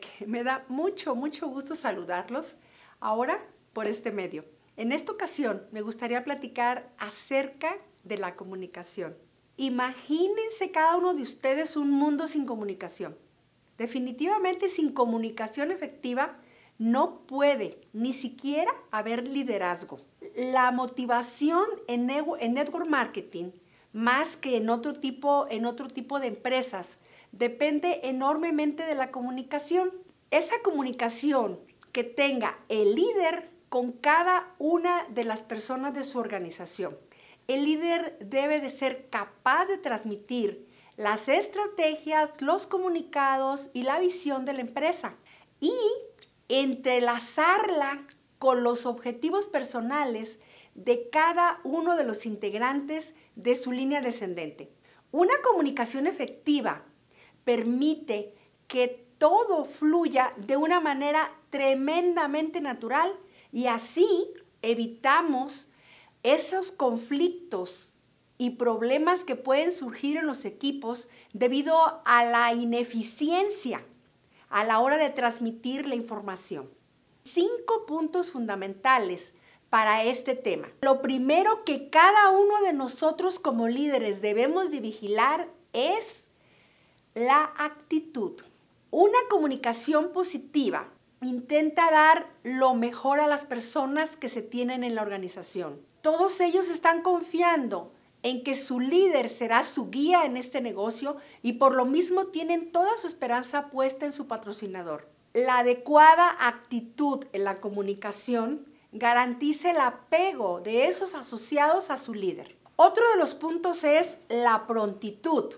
que Me da mucho, mucho gusto saludarlos ahora por este medio. En esta ocasión me gustaría platicar acerca de la comunicación. Imagínense cada uno de ustedes un mundo sin comunicación. Definitivamente sin comunicación efectiva no puede ni siquiera haber liderazgo. La motivación en network marketing, más que en en otro tipo de empresas, depende enormemente de la comunicación. Esa comunicación que tenga el líder con cada una de las personas de su organización. El líder debe de ser capaz de transmitir las estrategias, los comunicados y la visión de la empresa y entrelazarla con los objetivos personales de cada uno de los integrantes de su línea descendente. Una comunicación efectiva permite que todo fluya de una manera tremendamente natural y así evitamos esos conflictos y problemas que pueden surgir en los equipos debido a la ineficiencia a la hora de transmitir la información. Cinco puntos fundamentales para este tema. Lo primero que cada uno de nosotros como líderes debemos de vigilar es la actitud. Una comunicación positiva intenta dar lo mejor a las personas que se tienen en la organización. Todos ellos están confiando en que su líder será su guía en este negocio y por lo mismo tienen toda su esperanza puesta en su patrocinador. La adecuada actitud en la comunicación garantiza el apego de esos asociados a su líder. Otro de los puntos es la prontitud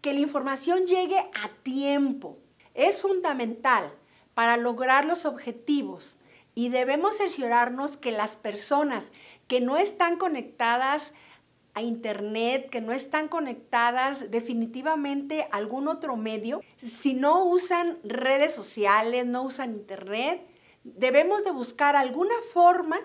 que la información llegue a tiempo. Es fundamental para lograr los objetivos y debemos cerciorarnos que las personas que no están conectadas a Internet, que no están conectadas definitivamente a algún otro medio, si no usan redes sociales, no usan Internet, debemos de buscar alguna forma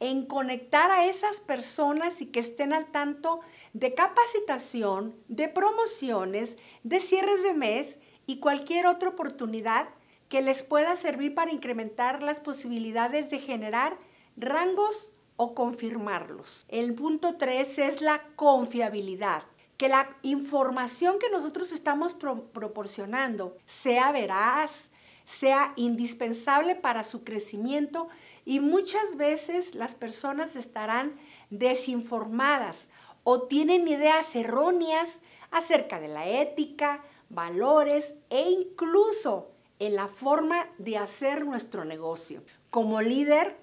en conectar a esas personas y que estén al tanto de capacitación, de promociones, de cierres de mes y cualquier otra oportunidad que les pueda servir para incrementar las posibilidades de generar rangos o confirmarlos. El punto 3 es la confiabilidad, que la información que nosotros estamos proporcionando sea veraz, sea indispensable para su crecimiento y muchas veces las personas estarán desinformadas o tienen ideas erróneas acerca de la ética, valores e incluso en la forma de hacer nuestro negocio. Como líder,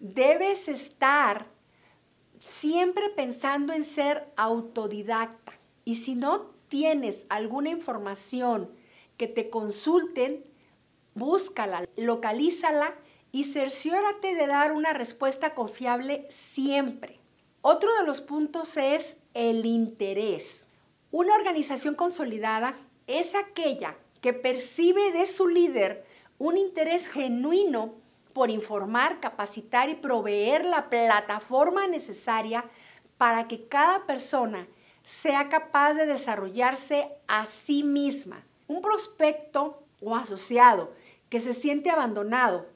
debes estar siempre pensando en ser autodidacta y si no tienes alguna información que te consulten, búscala, localízala y cerciórate de dar una respuesta confiable siempre. Otro de los puntos es el interés. Una organización consolidada es aquella que percibe de su líder un interés genuino por informar, capacitar y proveer la plataforma necesaria para que cada persona sea capaz de desarrollarse a sí misma. Un prospecto o asociado que se siente abandonado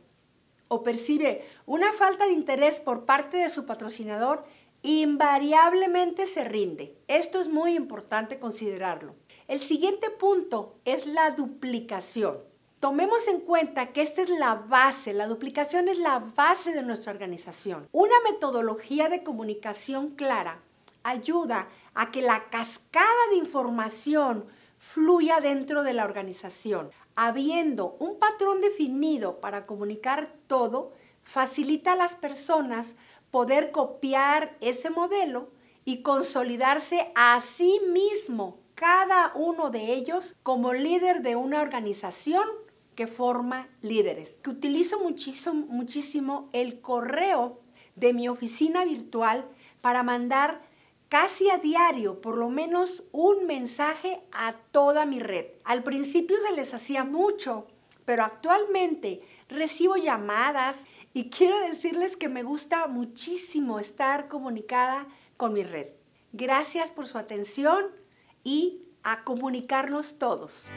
o percibe una falta de interés por parte de su patrocinador, invariablemente se rinde. Esto es muy importante considerarlo. El siguiente punto es la duplicación. Tomemos en cuenta que esta es la base, la duplicación es la base de nuestra organización. Una metodología de comunicación clara ayuda a que la cascada de información fluya dentro de la organización. Habiendo un patrón definido para comunicar todo, facilita a las personas poder copiar ese modelo y consolidarse a sí mismo, cada uno de ellos, como líder de una organización que forma líderes. Que utilizo muchísimo, muchísimo el correo de mi oficina virtual para mandar casi a diario por lo menos un mensaje a toda mi red. Al principio se les hacía mucho, pero actualmente recibo llamadas y quiero decirles que me gusta muchísimo estar comunicada con mi red. Gracias por su atención y a comunicarnos todos.